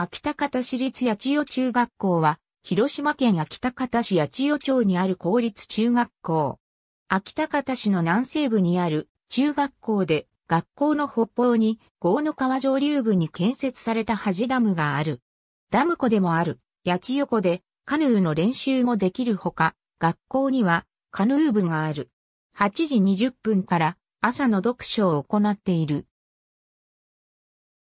秋田方市立八千代中学校は、広島県秋田方市八千代町にある公立中学校。秋田方市の南西部にある中学校で、学校の北方に、河の川上流部に建設された橋ダムがある。ダム湖でもある、八千代湖で、カヌーの練習もできるほか、学校には、カヌー部がある。8時20分から朝の読書を行っている。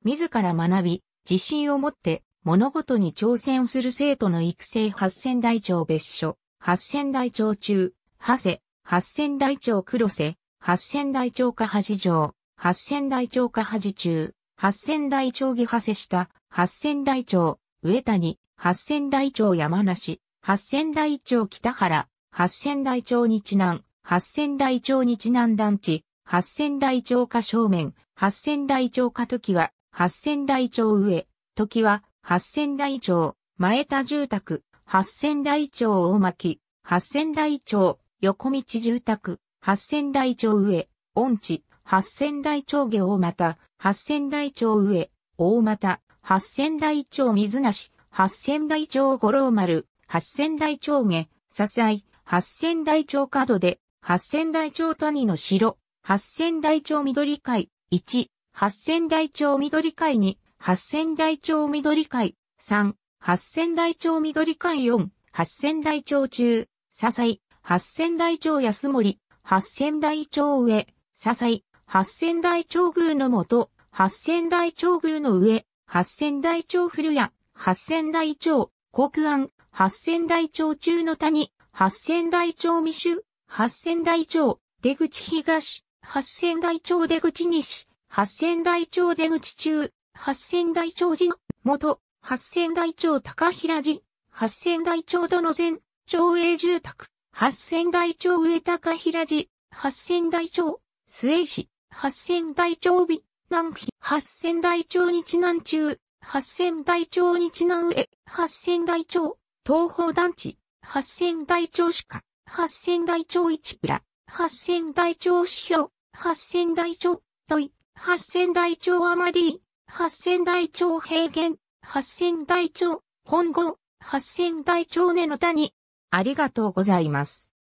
自ら学び、自信を持って物事に挑戦する生徒の育成八千代町別所、八千代町中、長谷、八千代町黒瀬、八千代町下八条、八千代町下八中、八千代町下長瀬下、八千代町、上谷、八千代町山梨、八千代町北原、八千代町日南、八千代町日南団地、八千代町下正面、八千代町下時は、八千台町上、時は、八千台町、前田住宅、八千台町大巻、八千台町、横道住宅、八千台町上、音地、八千台町下大股、八千台町上、大股、八千台町水無し、八千台町五郎丸、八千台町下、笹井、八千台町角で、八千台町谷の城、八千台町緑海、一、八千台町緑会に、八千台町緑会三、八千台町緑会四、八千台町中、笹井、八千台町安森、八千台町上、笹井、八千台町宮の元、八千台町宮の上、八千台町古屋、八千台町、国安、八千台町中の谷、八千台町未州、八千台町、出口東、八千台町出口西、八仙台町出口中、八仙台町寺元、八仙台町高平寺、八仙台町殿前、町営住宅、八仙台町上高平寺、八仙台町、末市、八仙台町美、南区、八仙台町日南中、八仙台町日南上、八仙台町、東方団地、八仙台町市下、八仙台町市裏、八仙台町市表、八仙台町、とい、八仙台町余り、ディ、八仙台町平原、八仙台町、本語、八仙台町根の谷。ありがとうございます。